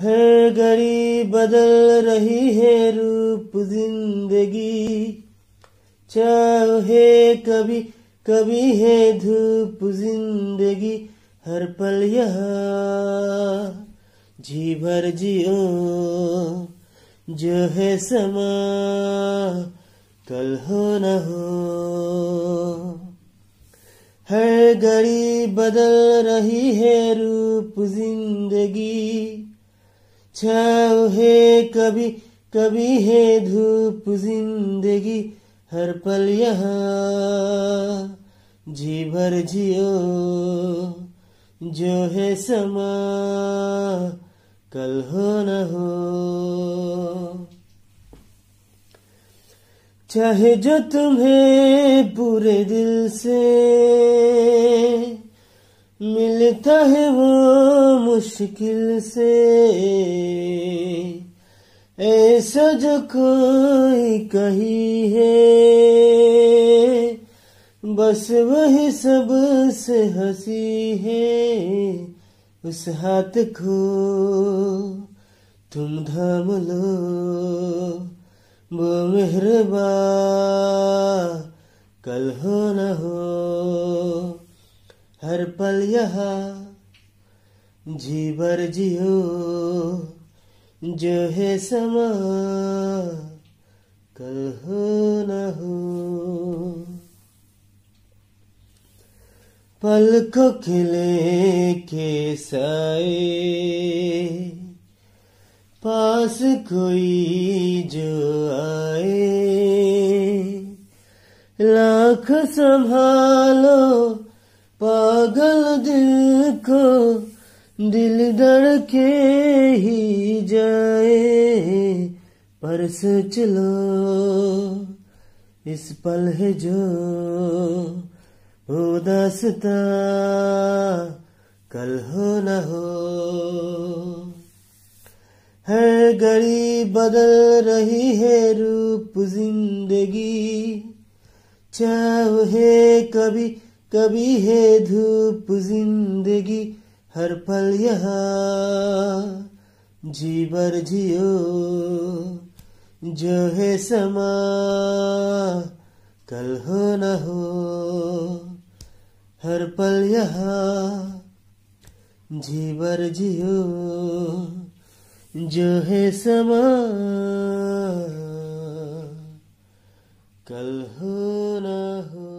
हर घड़ी बदल रही है रूप जिंदगी चाह है कभी कभी है धूप जिंदगी हर पल यह जी भर जियो जो है समा कल हो न हो हर घड़ी बदल रही है रूप जिंदगी छाव है कभी कभी है धूप जिंदगी हर पल यहाँ जी भर जियो जो है समा कल हो न हो चाहे जो तुम्हें पूरे दिल से लगता है वो मुश्किल से ऐसा जो कोई कही है बस वही सब से हसी है उस हाथ को तुम धाम लो वो मेहरबा कल हो न हो हर पल यह जीवर जियो जो है समा कल हो न हो पल को खिले के साए पास कोई जो आए लाख संभालो पागल दिल को दिल के ही जाए पर सच लो इस पल है जो उदासता कल हो न हो हर घड़ी बदल रही है रूप जिंदगी चाहे कभी कभी है धूप जिंदगी हर पल यहाँ जी भर जियो जो है समा कल हो न हो हर पल यहाँ जी भर जियो जो है समा कल हो न हो